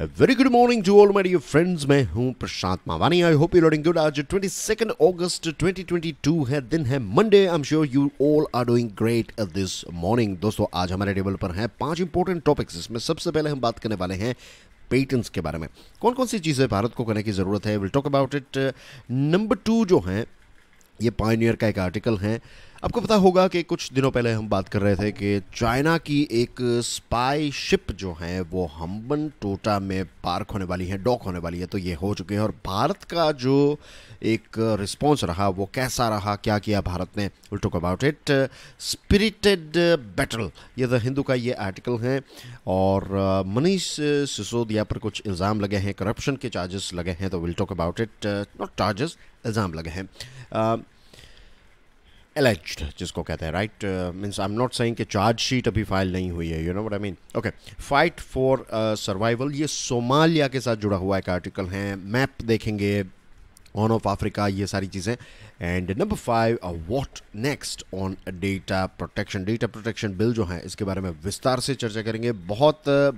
Very good morning to all my friends मैं हूं Prashant Mavani I hope you loading good आज 22 अगस्त 2022 है दिन है Monday I am sure you all are doing great this morning दोस्तों आज हमारे टेबल पर हैं पांच इंपॉर्टेंट टॉपिक्स इसमें सबसे पहले हम बात करने वाले हैं पेटेंट्स के बारे में कौन कौन सी चीज़ें भारत को करने की ज़रूरत है will talk about it number two जो है ये पाइनियर का एक आर्टिकल है uh, आपको पता होगा कि कुछ दिनों पहले हम बात कर रहे थे कि चाइना की एक स्पाई शिप जो है वो हम्बन टोटा में पार्क होने वाली है डॉक होने वाली है तो ये हो चुके हैं और भारत का जो एक रिस्पॉन्स रहा वो कैसा रहा क्या किया भारत ने will talk about it spirited battle ये द हिंदू का ये आर्टिकल है और मनीष uh, सिसोदिया पर कुछ इल्ज़ाम लगे हैं करप्शन के चार्जेस लगे हैं तो will talk about it not charges इल्ज़ाम लगे हैं uh, एलेज्ड जिसको कहते हैं right means I am not saying कि चार्ज शीट अभी फाइल नहीं हुई है you know what I mean okay fight for survival ये सोमालिया के साथ जुड़ा हुआ एक आर्टिकल है मैप देखेंगे ऑन ऑफ अफ्रीका ये सारी चीज़ें and number five what next on data protection data protection bill जो है इसके बारे में विस्तार से चर्चा करेंगे बहुत uh,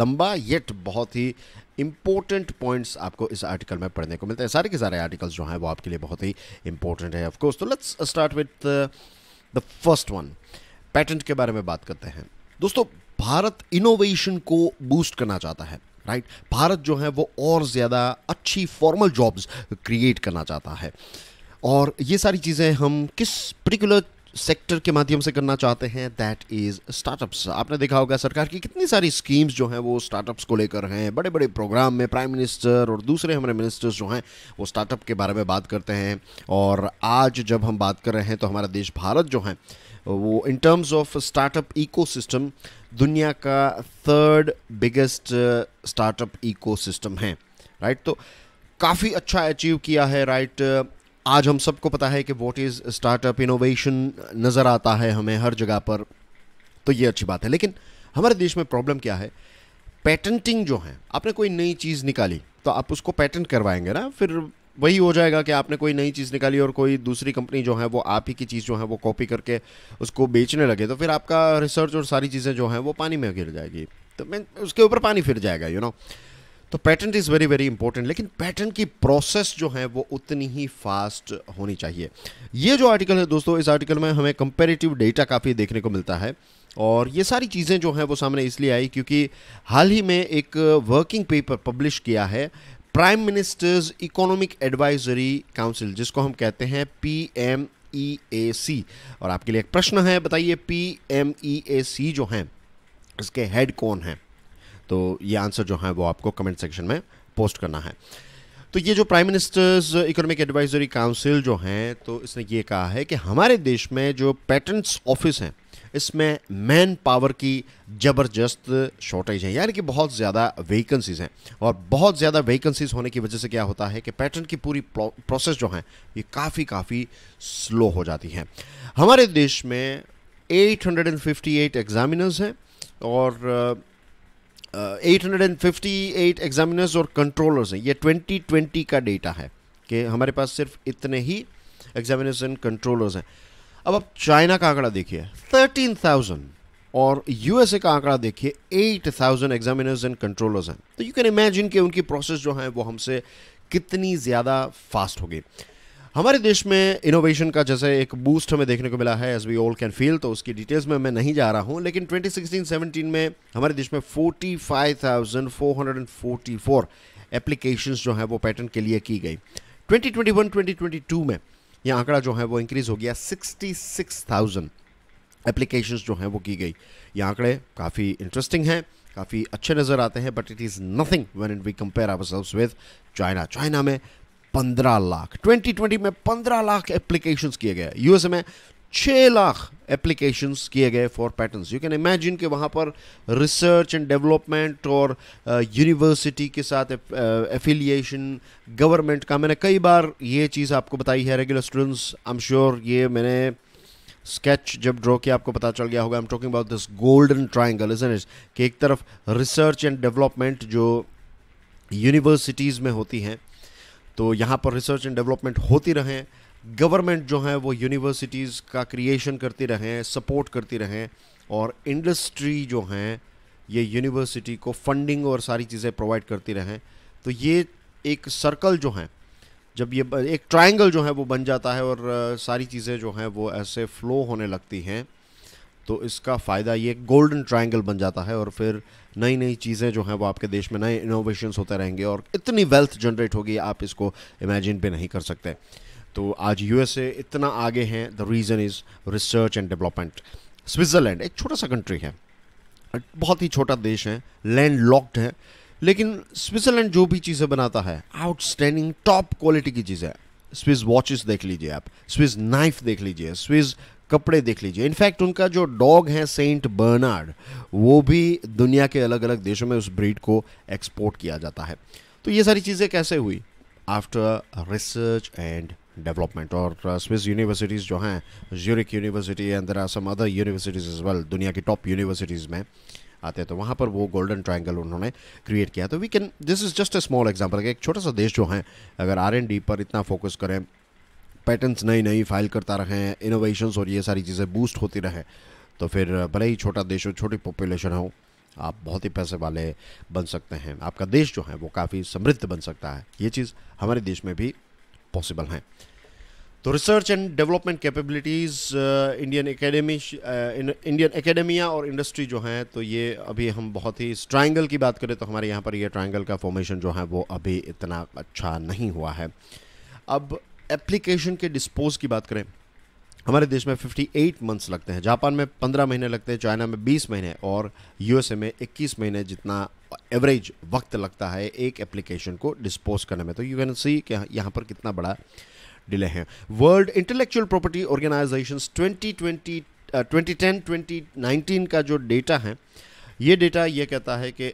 लंबा येट बहुत ही इंपॉर्टेंट पॉइंट्स आपको इस आर्टिकल में पढ़ने को मिलते हैं सारे के सारे आर्टिकल्स जो हैं वो आपके लिए बहुत ही इंपॉर्टेंट है ऑफकोर्स तो let's start with the first one patent के बारे में बात करते हैं दोस्तों भारत इनोवेशन को बूस्ट करना चाहता है राइट right? भारत जो है वो और ज़्यादा अच्छी फॉर्मल जॉब्स क्रिएट करना चाहता है और ये सारी चीज़ें हम किस पर्टिकुलर सेक्टर के माध्यम से करना चाहते हैं दैट इज़ स्टार्टअप्स आपने देखा होगा सरकार की कितनी सारी स्कीम्स जो हैं वो स्टार्टअप्स को लेकर हैं बड़े बड़े प्रोग्राम में प्राइम मिनिस्टर और दूसरे हमारे मिनिस्टर्स जो हैं वो स्टार्टअप के बारे में बात करते हैं और आज जब हम बात कर रहे हैं तो हमारा देश भारत जो है वो in terms of startup eco दुनिया का थर्ड बिगेस्ट स्टार्टअप इको है राइट तो काफ़ी अच्छा अचीव किया है राइट आज हम सबको पता है कि वॉट इज़ स्टार्टअप इनोवेशन नज़र आता है हमें हर जगह पर तो ये अच्छी बात है लेकिन हमारे देश में प्रॉब्लम क्या है पेटेंटिंग जो है आपने कोई नई चीज़ निकाली तो आप उसको पेटेंट करवाएंगे ना फिर वही हो जाएगा कि आपने कोई नई चीज़ निकाली और कोई दूसरी कंपनी जो है वो आप ही की चीज़ जो है वो कॉपी करके उसको बेचने लगे तो फिर आपका रिसर्च और सारी चीज़ें जो हैं वो पानी में गिर जाएगी तो मैं उसके ऊपर पानी फिर जाएगा यू you नो know? तो pattern is very very important लेकिन पैटर्न की प्रोसेस जो है वो उतनी ही फास्ट होनी चाहिए ये जो आर्टिकल है दोस्तों इस आर्टिकल में हमें कंपेरेटिव डेटा काफ़ी देखने को मिलता है और ये सारी चीज़ें जो हैं वो सामने इसलिए आई क्योंकि हाल ही में एक वर्किंग पेपर पब्लिश किया है prime ministers economic advisory council जिसको हम कहते हैं पी एम ई ए सी और आपके लिए एक प्रश्न है बताइए पी एम ई ए सी जो हैं इसके हेड कौन हैं तो ये आंसर जो है वो आपको कमेंट सेक्शन में पोस्ट करना है तो ये जो prime ministers economic advisory council जो हैं तो इसने ये कहा है कि हमारे देश में जो पेटेंट्स ऑफिस हैं इसमें मैन पावर की ज़बरदस्त शॉर्टेज है यानी कि बहुत ज़्यादा वैकेंसीज़ हैं और बहुत ज़्यादा वैकेंसीज़ होने की वजह से क्या होता है कि पैटर्न की पूरी प्रोसेस जो है ये काफ़ी काफ़ी स्लो हो जाती है हमारे देश में 858 एग्ज़ामिनर्स हैं और eight hundred and fifty eight examiners और कंट्रोलर्स हैं ये ट्वेंटी ट्वेंटी का डेटा है कि हमारे पास सिर्फ इतने ही एग्जामिनर्स एंड कंट्रोलर्स हैं अब आप चाइना का आंकड़ा देखिए थर्टीन थाउजेंड और यूएसए का आंकड़ा देखिए eight thousand examiners and controllers हैं तो यू कैन इमेजिन कि उनकी प्रोसेस जो है वो हमसे कितनी ज़्यादा फास्ट होगी हमारे देश में इनोवेशन का जैसे एक बूस्ट हमें देखने को मिला है as we all can feel तो उसकी डिटेल्स में मैं नहीं जा रहा हूँ लेकिन 2016-17 में हमारे देश में 45,444 एप्लीकेशंस जो हैं वो पैटर्न के लिए की गई 2021-2022 में यह आंकड़ा जो है वो इंक्रीज़ हो गया 66,000 एप्लीकेशंस जो हैं वो की गई ये आंकड़े काफ़ी इंटरेस्टिंग हैं काफ़ी अच्छे नज़र आते हैं but it is nothing when it we compare ourselves with China China में पंद्रह लाख 2020 में पंद्रह लाख एप्लीकेशंस किए गए यूएस में छः लाख एप्लीकेशंस किए गए for patterns you can imagine कि वहाँ पर रिसर्च एंड डेवलपमेंट और यूनिवर्सिटी के साथ एफिलिएशन गवर्नमेंट का मैंने कई बार ये चीज़ आपको बताई है regular students I am sure ये मैंने स्केच जब ड्रॉ किया आपको पता चल गया होगा I am talking about this golden triangle is it कि एक तरफ रिसर्च एंड डेवलपमेंट जो यूनिवर्सिटीज़ में होती हैं तो यहाँ पर रिसर्च एंड डेवलपमेंट होती रहें गवर्नमेंट जो है वो यूनिवर्सिटीज़ का क्रिएशन करती रहें सपोर्ट करती रहें और इंडस्ट्री जो हैं ये यूनिवर्सिटी को फंडिंग और सारी चीज़ें प्रोवाइड करती रहें तो ये एक सर्कल जो है जब ये एक ट्रायंगल जो है वो बन जाता है और सारी चीज़ें जो हैं वो ऐसे फ्लो होने लगती हैं तो इसका फ़ायदा ये गोल्डन ट्रायंगल बन जाता है और फिर नई नई चीज़ें जो हैं वो आपके देश में नए इनोवेशंस होते रहेंगे और इतनी वेल्थ जनरेट होगी आप इसको इमेजिन भी नहीं कर सकते तो आज यूएसए इतना आगे हैं the reason is research and development Switzerland एक छोटा सा कंट्री है बहुत ही छोटा देश है लैंड लॉक्ड है लेकिन स्विट्ज़रलैंड जो भी चीज़ें बनाता है आउटस्टैंडिंग टॉप क्वालिटी की चीज़ें स्विस वॉचेस देख लीजिए आप स्विस नाइफ देख लीजिए स्विस कपड़े देख लीजिए इनफैक्ट उनका जो डॉग है सेंट बर्नार्ड वो भी दुनिया के अलग अलग देशों में उस ब्रीड को एक्सपोर्ट किया जाता है तो ये सारी चीज़ें कैसे हुई आफ्टर रिसर्च एंड डेवलपमेंट और स्विस uh, यूनिवर्सिटीज़ जो हैं Zurich university and there are some other universities as well दुनिया की टॉप यूनिवर्सिटीज़ में आते हैं तो वहाँ पर वो गोल्डन ट्रायंगल उन्होंने क्रिएट किया तो we can this is just a small example एक छोटा सा देश जो है अगर आर एन डी पर इतना फोकस करें पैटर्न्स नई नई फाइल करता रहें इनोवेशंस और ये सारी चीज़ें बूस्ट होती रहें तो फिर भले ही छोटा देश हो छोटी पॉपुलेशन हो आप बहुत ही पैसे वाले बन सकते हैं आपका देश जो है वो काफ़ी समृद्ध बन सकता है ये चीज़ हमारे देश में भी पॉसिबल है तो research and development capabilities Indian academy Indian academia और इंडस्ट्री जो हैं तो ये अभी हम बहुत ही ट्राइंगल की बात करें तो हमारे यहाँ पर ये ट्राइंगल का फॉर्मेशन जो है वो अभी इतना अच्छा नहीं हुआ है अब एप्लीकेशन के डिस्पोज की बात करें हमारे देश में 58 मंथ्स लगते हैं जापान में 15 महीने लगते हैं चाइना में 20 महीने और यूएसए में 21 महीने जितना एवरेज वक्त लगता है एक एप्लीकेशन को डिस्पोज करने में तो यू कैन सी कि यहाँ पर कितना बड़ा डिले है World Intellectual Property Organization twenty twenty twenty ten twenty का जो डेटा है ये डेटा ये कहता है कि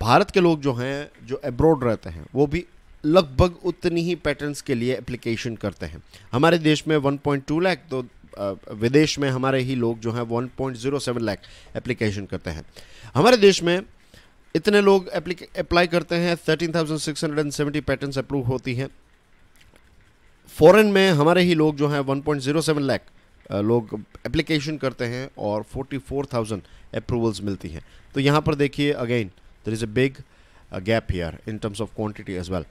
भारत के लोग जो हैं जो एब्रॉड रहते हैं वो भी लगभग उतनी ही पैटर्न्स के लिए एप्लीकेशन करते हैं हमारे देश में 1.2 लाख तो विदेश में हमारे ही लोग जो हैं 1.07 लाख एप्लीकेशन करते हैं हमारे देश में इतने लोग अप्लाई करते हैं 13,670 पैटर्न्स अप्रूव होती हैं फॉरेन में हमारे ही लोग जो हैं 1.07 लाख लोग एप्लीकेशन करते हैं और 44,000 अप्रूवल्स मिलती हैं तो यहाँ पर देखिए again there is a big gap here in terms of quantity as well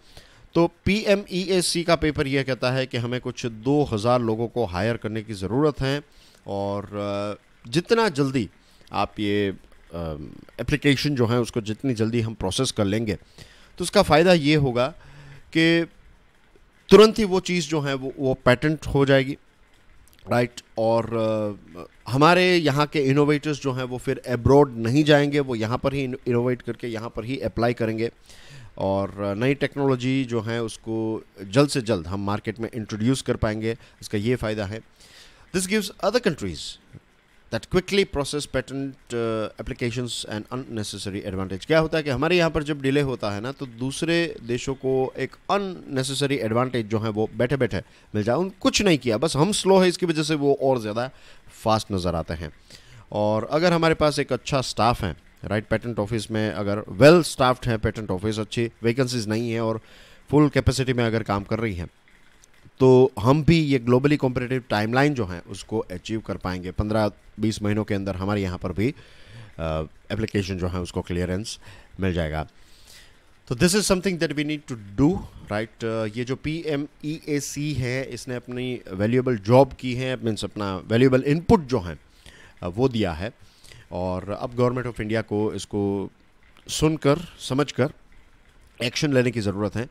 तो पी एम ई सी का पेपर यह कहता है कि हमें कुछ 2000 लोगों को हायर करने की ज़रूरत है और जितना जल्दी आप ये एप्लीकेशन जो है उसको जितनी जल्दी हम प्रोसेस कर लेंगे तो उसका फ़ायदा ये होगा कि तुरंत ही वो चीज़ जो है वो वो पैटेंट हो जाएगी राइट right? और uh, हमारे यहाँ के इनोवेटर्स जो हैं वो फिर एब्रॉड नहीं जाएंगे वो यहाँ पर ही इनोवेट करके यहाँ पर ही अप्लाई करेंगे और नई टेक्नोलॉजी जो है उसको जल्द से जल्द हम मार्केट में इंट्रोड्यूस कर पाएंगे इसका ये फ़ायदा है this gives other countries that quickly process patent application and unnecessary advantage क्या होता है कि हमारे यहाँ पर जब डिले होता है ना तो दूसरे देशों को एक अननेसेसरी एडवांटेज जो है वो बैठे बैठे मिल जाए उन कुछ नहीं किया बस हम स्लो है इसकी वजह से वो और ज़्यादा फास्ट नज़र आते हैं और अगर हमारे पास एक अच्छा स्टाफ है राइट पेटेंट ऑफिस में अगर वेल well स्टाफ्ड है पेटेंट ऑफिस अच्छी वैकेंसीज नहीं है और फुल कैपेसिटी में अगर काम कर रही है तो हम भी ये ग्लोबली कॉम्पिटेटिव टाइमलाइन जो है उसको अचीव कर पाएंगे पंद्रह बीस महीनों के अंदर हमारे यहाँ पर भी एप्लीकेशन जो है उसको क्लियरेंस मिल जाएगा तो this is something that we need to do right ये जो पी एम ई ए सी है इसने अपनी वैल्यूएबल जॉब की है मीन्स अपना वैल्यूएबल इनपुट जो है वो दिया है और अब गवर्नमेंट ऑफ इंडिया को इसको सुनकर समझकर एक्शन लेने की ज़रूरत है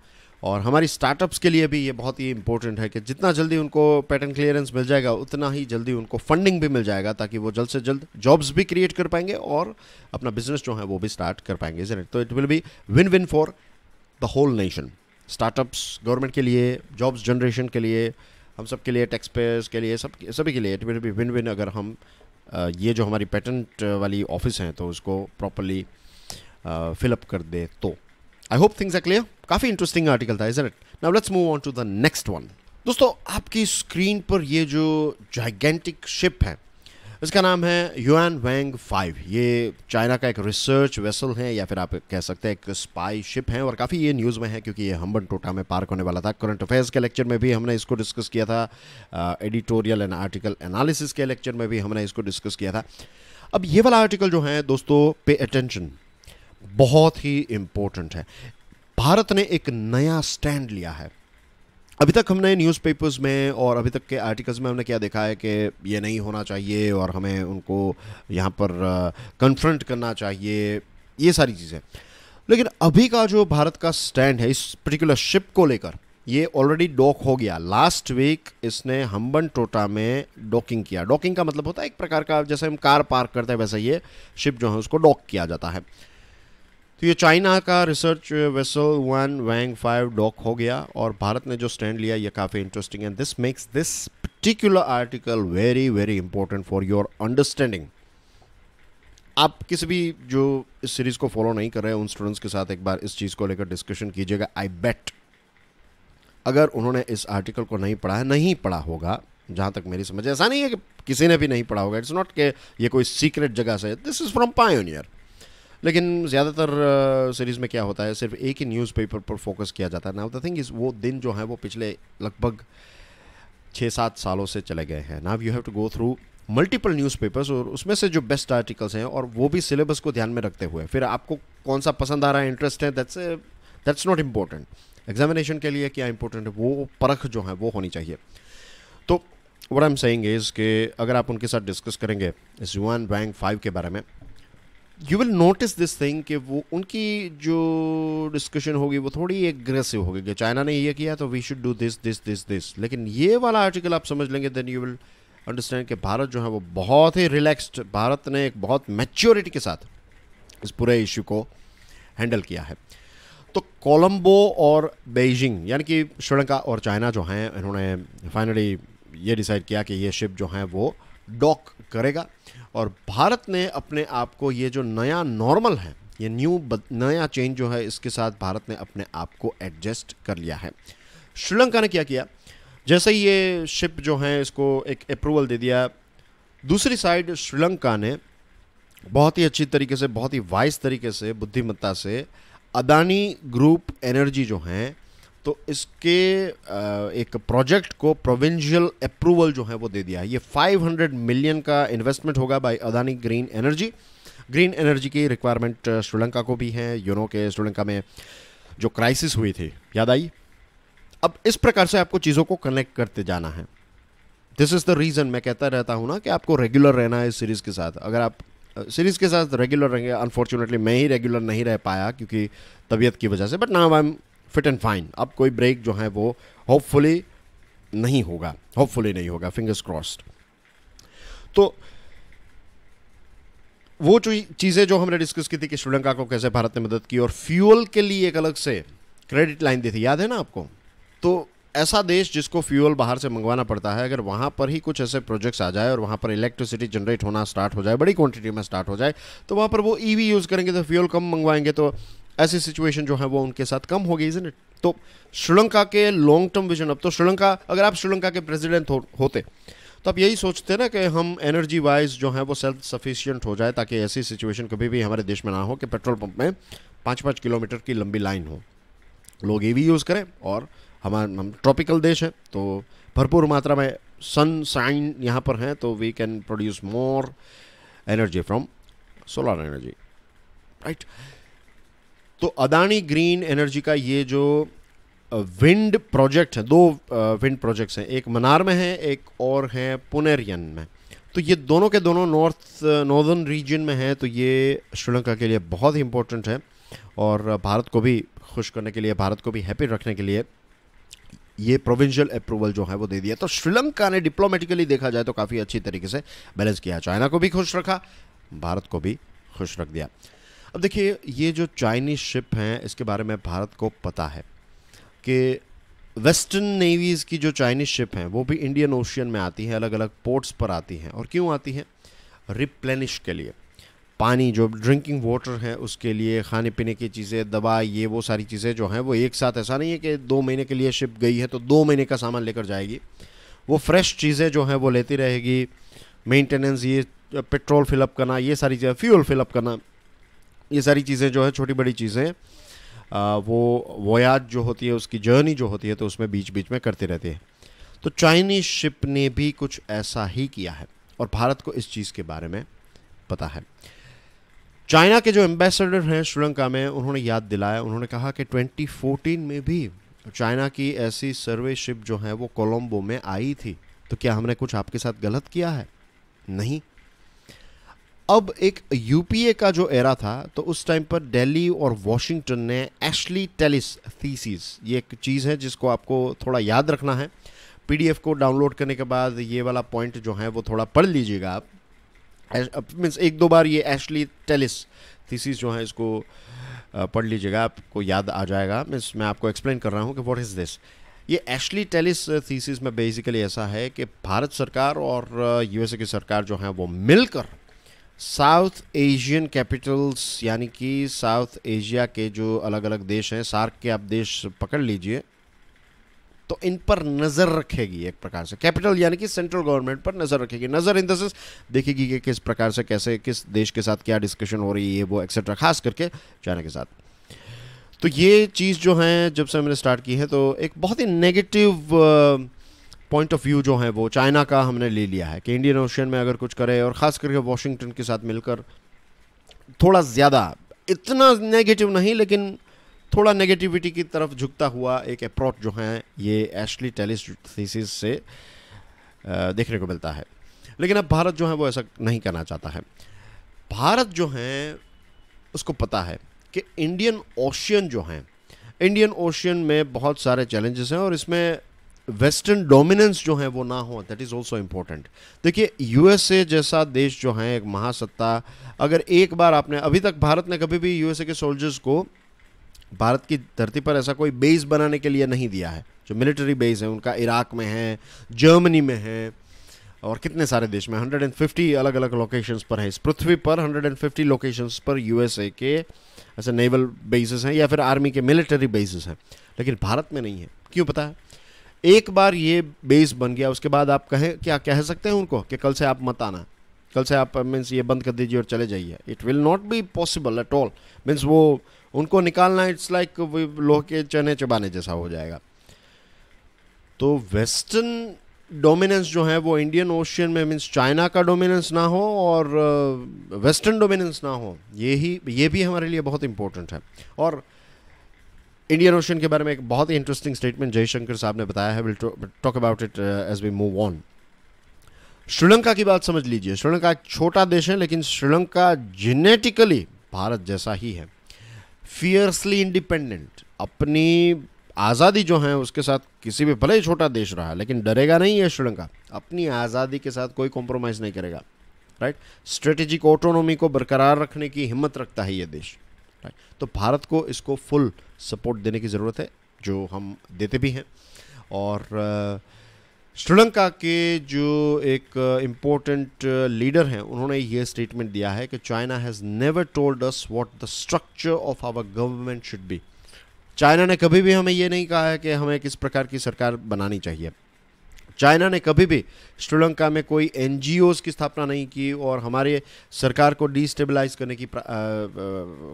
और हमारी स्टार्टअप्स के लिए भी ये बहुत ही इंपॉर्टेंट है कि जितना जल्दी उनको पैटर्न क्लियरेंस मिल जाएगा उतना ही जल्दी उनको फंडिंग भी मिल जाएगा ताकि वो जल्द से जल्द जॉब्स भी क्रिएट कर पाएंगे और अपना बिजनेस जो है वो भी स्टार्ट कर पाएंगे तो it will be win win for the whole nation startups government के लिए जॉब्स जनरेशन के लिए हम सब के लिए टैक्स पेयर्स के लिए सब सभी के लिए it will be win win अगर हम ये जो हमारी पेटेंट वाली ऑफिस हैं तो उसको प्रॉपरली फिलअप कर दे तो I hope things are clear काफ़ी इंटरेस्टिंग आर्टिकल था इजन it now let's move on to the next one दोस्तों आपकी स्क्रीन पर ये जो जाइगेंटिक शिप है इसका नाम है युआन वैंग फाइव ये चाइना का एक रिसर्च वेसल है या फिर आप कह सकते हैं एक स्पाई शिप है और काफ़ी ये न्यूज़ में है क्योंकि ये हम्बन टोटा में पार्क होने वाला था करंट अफेयर्स के लेक्चर में भी हमने इसको डिस्कस किया था एडिटोरियल एंड आर्टिकल एनालिसिस के लेक्चर में भी हमने इसको डिस्कस किया था अब ये वाला आर्टिकल जो है दोस्तों पे अटेंशन बहुत ही इम्पोर्टेंट है भारत ने एक नया स्टैंड लिया है अभी तक हमने न्यूज़पेपर्स में और अभी तक के आर्टिकल्स में हमने क्या देखा है कि ये नहीं होना चाहिए और हमें उनको यहाँ पर कन्फ्रंट करना चाहिए ये सारी चीज़ें लेकिन अभी का जो भारत का स्टैंड है इस पर्टिकुलर शिप को लेकर ये ऑलरेडी डॉक हो गया लास्ट वीक इसने हम्बन टोटा में डॉकिंग किया डॉकिंग का मतलब होता है एक प्रकार का जैसे हम कार पार्क करते हैं वैसे ये शिप जो है उसको डॉक किया जाता है तो ये चाइना का research vessel Yuan Wang five dock हो गया और भारत ने जो स्टैंड लिया ये काफ़ी interesting and this makes this particular article very very important for your understanding आप किसी भी जो इस सीरीज़ को फॉलो नहीं कर रहे उन स्टूडेंट्स के साथ एक बार इस चीज़ को लेकर डिस्कशन कीजिएगा आई बेट अगर उन्होंने इस आर्टिकल को नहीं पढ़ा है नहीं पढ़ा होगा जहाँ तक मेरी समझ ऐसा नहीं है कि किसी ने भी नहीं पढ़ा होगा इट्स नॉट के ये कोई सीक्रेट जगह से दिस इज़ फ्रॉम पायोनियर लेकिन ज़्यादातर सीरीज़ में क्या होता है सिर्फ एक ही न्यूज़पेपर पर फोकस किया जाता है नाउ द थिंग इज़ वो दिन जो है वो पिछले लगभग छः सात सालों से चले गए हैं now you have to go through multiple newspapers और उसमें से जो बेस्ट आर्टिकल्स हैं और वो भी सिलेबस को ध्यान में रखते हुए फिर आपको कौन सा पसंद आ रहा है इंटरेस्ट है that's that's not important examination के लिए क्या इंपॉर्टेंट है वो परख जो है वो होनी चाहिए तो वट आई एम सेंगे इसके अगर आप उनके साथ डिस्कस करेंगे जुआन बैंक फाइव के बारे में you will notice this thing कि वो उनकी जो डिस्कशन होगी वो थोड़ी एग्रेसिव होगी कि चाइना ने ये किया तो we should do this this this this लेकिन ये वाला आर्टिकल आप समझ लेंगे देन यू विल अंडरस्टैंड कि भारत जो है वो बहुत ही रिलैक्स्ड भारत ने एक बहुत मैच्योरिटी के साथ इस पूरे इशू को हैंडल किया है तो कोलंबो और बेजिंग यानी कि श्रीलंका और चाइना जो हैं इन्होंने फाइनली ये डिसाइड किया कि ये शिप जो हैं वो डॉक करेगा और भारत ने अपने आप को ये जो नया नॉर्मल है ये न्यू नया चेंज जो है इसके साथ भारत ने अपने आप को एडजस्ट कर लिया है श्रीलंका ने क्या किया जैसे ही ये शिप जो है इसको एक अप्रूवल दे दिया दूसरी साइड श्रीलंका ने बहुत ही अच्छी तरीके से बहुत ही वाइस तरीके से बुद्धिमत्ता से अदानी ग्रुप एनर्जी जो हैं तो इसके एक प्रोजेक्ट को प्रोविंशियल अप्रूवल जो है वो दे दिया है ये 500 मिलियन का इन्वेस्टमेंट होगा by Adani green energy green energy की रिक्वायरमेंट श्रीलंका को भी है यूनो के श्रीलंका में जो क्राइसिस हुई थी याद आई अब इस प्रकार से आपको चीज़ों को कनेक्ट करते जाना है दिस इज़ द रीज़न मैं कहता रहता हूँ ना कि आपको रेगुलर रहना है इस सीरीज़ के साथ अगर आप सीरीज़ के साथ रेगुलर रहेंगे अनफॉर्चुनेटली मैं ही रेगुलर नहीं रह पाया क्योंकि तबीयत की वजह से but now I am fit and fine अब कोई ब्रेक जो है वो होपफुली नहीं होगा होपफुली नहीं होगा फिंगर्स क्रॉस्ड तो वो जो चीज़ें जो हमने डिस्कस की थी कि श्रीलंका को कैसे भारत ने मदद की और फ्यूल के लिए एक अलग से क्रेडिट लाइन दी थी याद है ना आपको तो ऐसा देश जिसको फ्यूल बाहर से मंगवाना पड़ता है अगर वहाँ पर ही कुछ ऐसे प्रोजेक्ट्स आ जाए और वहाँ पर इलेक्ट्रिसिटी जनरेट होना स्टार्ट हो जाए बड़ी क्वांटिटी में स्टार्ट हो जाए तो वहाँ पर वो ईवी e यूज़ करेंगे तो फ्यूल कम मंगवाएंगे तो ऐसी सिचुएशन जो है वो उनके साथ कम हो गई इट तो श्रीलंका के लॉन्ग टर्म विजन अब तो श्रीलंका अगर आप श्रीलंका के प्रेसिडेंट हो, होते तो आप यही सोचते ना कि हम एनर्जी वाइज जो है वो सेल्फ सफिशियंट हो जाए ताकि ऐसी सिचुएशन कभी भी हमारे देश में ना हो कि पेट्रोल पंप में पाँच पाँच किलोमीटर की लंबी लाइन हो लोग ये भी यूज़ करें और हमारा हम ट्रॉपिकल देश है तो भरपूर मात्रा में सन साइन यहाँ पर हैं तो we can produce more energy from solar energy right तो अदानी ग्रीन एनर्जी का ये जो विंड प्रोजेक्ट है दो विंड प्रोजेक्ट्स हैं एक मनार में है एक और है पुनेरियन में तो ये दोनों के दोनों नॉर्थ नॉर्दर्न रीजन में हैं तो ये श्रीलंका के लिए बहुत ही इम्पोर्टेंट है और भारत को भी खुश करने के लिए भारत को भी हैप्पी रखने के लिए ये प्रोविंशियल अप्रूवल जो है वो दे दिया तो श्रीलंका ने डिप्लोमेटिकली देखा जाए तो काफ़ी अच्छी तरीके से बैलेंस किया चाइना को भी खुश रखा भारत को भी खुश रख दिया अब देखिए ये जो चाइनीज़ शिप हैं इसके बारे में भारत को पता है कि वेस्टर्न नेवीज़ की जो चाइनीज़ शिप हैं वो भी इंडियन ओशियन में आती हैं अलग अलग पोर्ट्स पर आती हैं और क्यों आती हैं रिप्लेनिश के लिए पानी जो ड्रिंकिंग वाटर है उसके लिए खाने पीने की चीज़ें दवा ये वो सारी चीज़ें जो हैं वो एक साथ ऐसा नहीं है कि दो महीने के लिए शिप गई है तो दो महीने का सामान लेकर जाएगी वो फ्रेश चीज़ें जो हैं वो लेती रहेगी मेंटेनेंस ये पेट्रोल फिलअप करना ये सारी चीज़ें फ्यूल फिलअप करना ये सारी चीज़ें जो है छोटी बड़ी चीज़ें वो वोयाज जो होती है उसकी जर्नी जो होती है तो उसमें बीच बीच में करते रहते हैं तो चाइनीज शिप ने भी कुछ ऐसा ही किया है और भारत को इस चीज़ के बारे में पता है चाइना के जो एम्बेसडर हैं श्रीलंका में उन्होंने याद दिलाया उन्होंने कहा कि 2014 में भी चाइना की ऐसी सर्वे शिप जो है वो कोलंबो में आई थी तो क्या हमने कुछ आपके साथ गलत किया है नहीं अब एक यूपीए का जो एरा था तो उस टाइम पर दिल्ली और वाशिंगटन ने एशली टेलिस थीसिस ये एक चीज़ है जिसको आपको थोड़ा याद रखना है पीडीएफ को डाउनलोड करने के बाद ये वाला पॉइंट जो है वो थोड़ा पढ़ लीजिएगा आप मीन्स uh, एक दो बार ये एशली टेलिस थीसिस जो है इसको uh, पढ़ लीजिएगा आपको याद आ जाएगा मीन्स मैं आपको एक्सप्लेन कर रहा हूँ कि वॉट इज़ दिस ये एशली टेलिस थीसिस में बेसिकली ऐसा है कि भारत सरकार और यूएसए uh, की सरकार जो है वो मिलकर साउथ एशियन कैपिटल्स यानी कि साउथ एशिया के जो अलग अलग देश हैं सार्क के आप देश पकड़ लीजिए तो इन पर नज़र रखेगी एक प्रकार से कैपिटल यानी कि सेंट्रल गवर्नमेंट पर नज़र रखेगी नज़र इन देंस देखेगी कि किस प्रकार से कैसे किस देश के साथ क्या डिस्कशन हो रही है वो एक्सेट्रा खास करके चाइना के साथ तो ये चीज़ जो है जब से मैंने स्टार्ट की है तो एक बहुत ही नेगेटिव पॉइंट ऑफ व्यू जो है वो चाइना का हमने ले लिया है कि इंडियन ओशन में अगर कुछ करे और ख़ास करके वाशिंगटन के साथ मिलकर थोड़ा ज़्यादा इतना नेगेटिव नहीं लेकिन थोड़ा नेगेटिविटी की तरफ झुकता हुआ एक अप्रोच जो है ये एशली टेलिस थीसिस से देखने को मिलता है लेकिन अब भारत जो है वो ऐसा नहीं करना चाहता है भारत जो है उसको पता है कि इंडियन ओशियन जो हैं इंडियन ओशियन में बहुत सारे चैलेंजेस हैं और इसमें वेस्टर्न डोमिनेंस जो है वो ना हो दैट इज़ ऑल्सो इम्पोर्टेंट देखिए यूएसए जैसा देश जो है एक महासत्ता अगर एक बार आपने अभी तक भारत ने कभी भी यूएसए के सोल्जर्स को भारत की धरती पर ऐसा कोई बेस बनाने के लिए नहीं दिया है जो मिलिट्री बेस है उनका इराक में है जर्मनी में है और कितने सारे देश में 150 अलग अलग लोकेशंस पर है इस पृथ्वी पर 150 लोकेशंस पर यूएसए के ऐसे नेवल बेसिस हैं या फिर आर्मी के मिलिट्री बेसिस हैं लेकिन भारत में नहीं है क्यों पता है एक बार ये बेस बन गया उसके बाद आप कहें क्या कह सकते हैं उनको कि कल से आप मत आना कल से आप मीन्स ये बंद कर दीजिए और चले जाइए it will not be possible at all means वो उनको निकालना इट्स लाइक लोह के चने चबाने जैसा हो जाएगा तो वेस्टर्न डोमिनेंस जो है वो इंडियन ओशियन में मीन्स चाइना का डोमिनेंस ना हो और वेस्टर्न uh, डोमिनेंस ना हो ये ही ये भी हमारे लिए बहुत इंपॉर्टेंट है और इंडियन ओशन के बारे में एक बहुत ही इंटरेस्टिंग स्टेटमेंट जयशंकर साहब ने बताया है will talk about it as we move on Sri Lanka की बात समझ लीजिए श्रीलंका एक छोटा देश है लेकिन श्रीलंका जेनेटिकली भारत जैसा ही है फियर्सली इंडिपेंडेंट अपनी आज़ादी जो है उसके साथ किसी भी भले ही छोटा देश रहा है लेकिन डरेगा नहीं है श्रीलंका अपनी आज़ादी के साथ कोई कॉम्प्रोमाइज़ नहीं करेगा राइट स्ट्रेटेजिक ऑटोनोमी को बरकरार रखने की हिम्मत रखता है ये देश तो भारत को इसको फुल सपोर्ट देने की ज़रूरत है जो हम देते भी हैं और श्रीलंका के जो एक इम्पोर्टेंट लीडर हैं उन्होंने ये स्टेटमेंट दिया है कि China has never told us what the structure of our government should be China ने कभी भी हमें ये नहीं कहा है कि हमें किस प्रकार की सरकार बनानी चाहिए चाइना ने कभी भी श्रीलंका में कोई एन की स्थापना नहीं की और हमारे सरकार को डिस्टेबलाइज करने की आ, आ,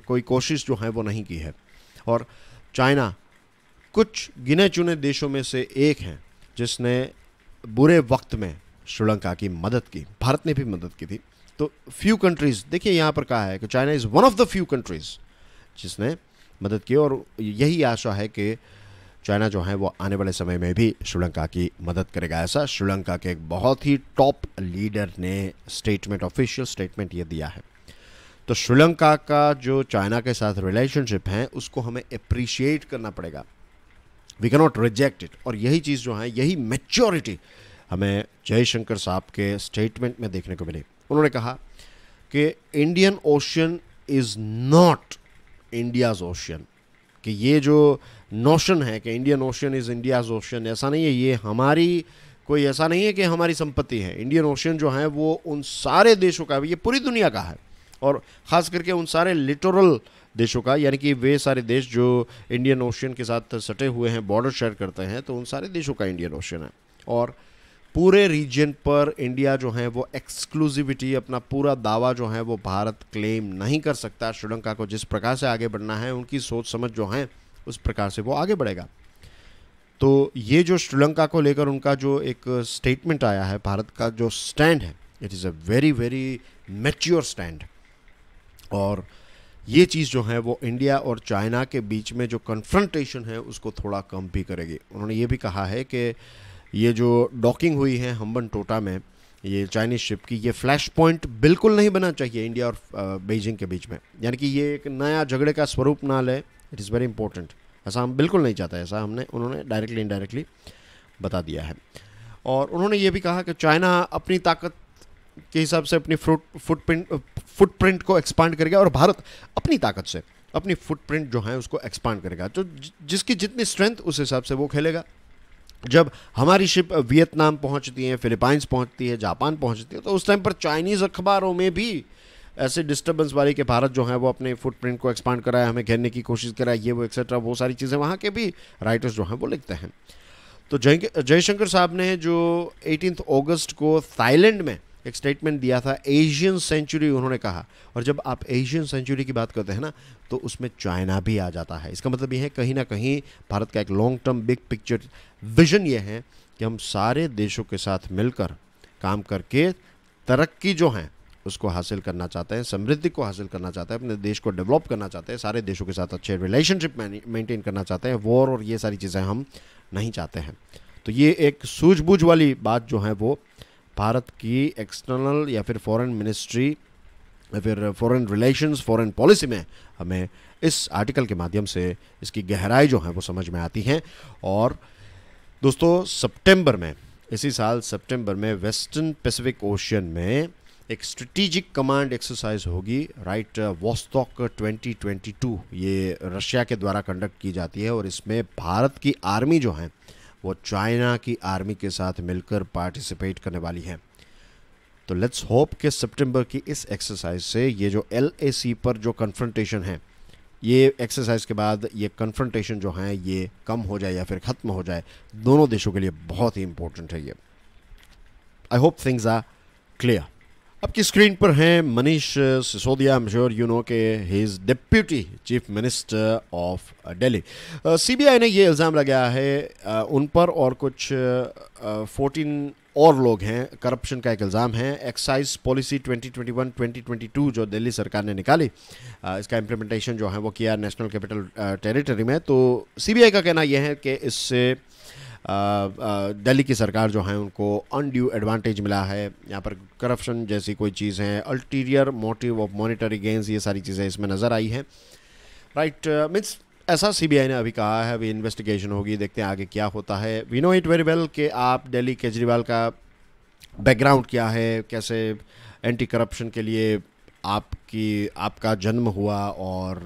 कोई कोशिश जो है वो नहीं की है और चाइना कुछ गिने चुने देशों में से एक है जिसने बुरे वक्त में श्रीलंका की मदद की भारत ने भी मदद की थी तो फ्यू कंट्रीज़ देखिए यहाँ पर कहा है कि China is one of the few countries जिसने मदद की और यही आशा है कि चाइना जो है वो आने वाले समय में भी श्रीलंका की मदद करेगा ऐसा श्रीलंका के एक बहुत ही टॉप लीडर ने स्टेटमेंट ऑफिशियल स्टेटमेंट ये दिया है तो श्रीलंका का जो चाइना के साथ रिलेशनशिप है उसको हमें अप्रिशिएट करना पड़ेगा वी कैनॉट रिजेक्ट इट और यही चीज़ जो है यही मेच्योरिटी हमें जयशंकर साहब के स्टेटमेंट में देखने को मिली उन्होंने कहा कि Indian Ocean is not India's ocean कि ये जो नोशन है कि Indian Ocean is India's ocean ऐसा नहीं है ये हमारी कोई ऐसा नहीं है कि हमारी संपत्ति है इंडियन ओशन जो है वो उन सारे देशों का ये पूरी दुनिया का है और ख़ास करके उन सारे लिटोरल देशों का यानी कि वे सारे देश जो इंडियन ओशन के साथ सटे हुए हैं बॉर्डर शेयर करते हैं तो उन सारे देशों का इंडियन ओशन है और पूरे रीजन पर इंडिया जो है वो एक्सक्लूसिविटी अपना पूरा दावा जो है वो भारत क्लेम नहीं कर सकता श्रीलंका को जिस प्रकार से आगे बढ़ना है उनकी सोच समझ जो है उस प्रकार से वो आगे बढ़ेगा तो ये जो श्रीलंका को लेकर उनका जो एक स्टेटमेंट आया है भारत का जो स्टैंड है it is a very very mature stand और ये चीज़ जो है वो इंडिया और चाइना के बीच में जो कन्फ्रंटेशन है उसको थोड़ा कम भी करेगी उन्होंने ये भी कहा है कि ये जो डॉकिंग हुई है हम्बन टोटा में ये चाइनीज शिप की ये फ्लैश पॉइंट बिल्कुल नहीं बना चाहिए इंडिया और बीजिंग के बीच में यानी कि ये एक नया झगड़े का स्वरूप ना ले इट इज़ वेरी इंपॉर्टेंट ऐसा हम बिल्कुल नहीं चाहते ऐसा हमने उन्होंने डायरेक्टली इनडायरेक्टली बता दिया है और उन्होंने ये भी कहा कि चाइना अपनी ताकत के हिसाब से अपनी फ्रूट फुटप्रिंट फुटप्रिंट को एक्सपांड करेगा और भारत अपनी ताकत से अपनी फुटप्रिंट जो है उसको एक्सपांड करेगा तो जिसकी जितनी स्ट्रेंथ उस हिसाब से वो खेलेगा जब हमारी शिप वियतनाम पहुंचती है फिलीपाइंस पहुंचती है जापान पहुंचती है तो उस टाइम पर चाइनीज़ अखबारों में भी ऐसे डिस्टर्बेंस वाली कि भारत जो है वो अपने फुटप्रिंट को एक्सपांड कराए हमें घेरने की कोशिश कराए ये वो एक्सेट्रा वो सारी चीज़ें वहाँ के भी राइटर्स जो हैं वो लिखते हैं तो जय जयशंकर साहब ने जो एटीन अगस्त को थाईलैंड में एक स्टेटमेंट दिया था एशियन सेंचुरी उन्होंने कहा और जब आप एशियन सेंचुरी की बात करते हैं ना तो उसमें चाइना भी आ जाता है इसका मतलब ये है कहीं ना कहीं भारत का एक long term big picture vision ये है कि हम सारे देशों के साथ मिलकर काम करके तरक्की जो है उसको हासिल करना चाहते हैं समृद्धि को हासिल करना चाहते हैं अपने देश को डेवलप करना चाहते हैं सारे देशों के साथ अच्छे रिलेशनशिप मेंटेन करना चाहते हैं वॉर और ये सारी चीज़ें हम नहीं चाहते हैं तो ये एक सूझबूझ वाली बात जो है वो भारत की एक्सटर्नल या फिर फॉरेन मिनिस्ट्री या फिर फॉरेन रिलेशंस फॉरेन पॉलिसी में हमें इस आर्टिकल के माध्यम से इसकी गहराई जो है वो समझ में आती है और दोस्तों सितंबर में इसी साल सितंबर में वेस्टर्न पैसिफिक ओशियन में एक स्ट्रेटिजिक कमांड एक्सरसाइज होगी राइट वोस्तोक 2022 ये रशिया के द्वारा कंडक्ट की जाती है और इसमें भारत की आर्मी जो है वो चाइना की आर्मी के साथ मिलकर पार्टिसिपेट करने वाली है तो लेट्स होप कि सितंबर की इस एक्सरसाइज से ये जो एल पर जो कन्फ्रंटेशन है ये एक्सरसाइज के बाद ये कन्फ्रंटेशन जो है ये कम हो जाए या फिर ख़त्म हो जाए दोनों देशों के लिए बहुत ही इंपॉर्टेंट है ये I hope things are clear आपकी स्क्रीन पर हैं Manish Sisodia I you know के he is deputy chief minister of Delhi CBI ने ये इल्ज़ाम लगाया है uh, उन पर और कुछ फोर्टीन uh, uh, और लोग हैं करप्शन का एक इल्ज़ाम है एक्साइज पॉलिसी 2021-2022 जो दिल्ली सरकार ने निकाली uh, इसका इम्प्लीमेंटेशन जो है वो किया नेशनल कैपिटल टेरिटरी में तो सीबीआई का कहना यह है कि इससे दिल्ली की सरकार जो है उनको अनड्यू एडवांटेज मिला है यहाँ पर करप्शन जैसी कोई चीज़ है ulterior motive of monetary gains ये सारी चीज़ें इसमें नज़र आई हैं राइट मीन्स ऐसा सीबीआई ने अभी कहा है अभी इन्वेस्टिगेशन होगी देखते हैं आगे क्या होता है we know it very well कि आप दिल्ली केजरीवाल का बैकग्राउंड क्या है कैसे एंटी करप्शन के लिए आपकी आपका जन्म हुआ और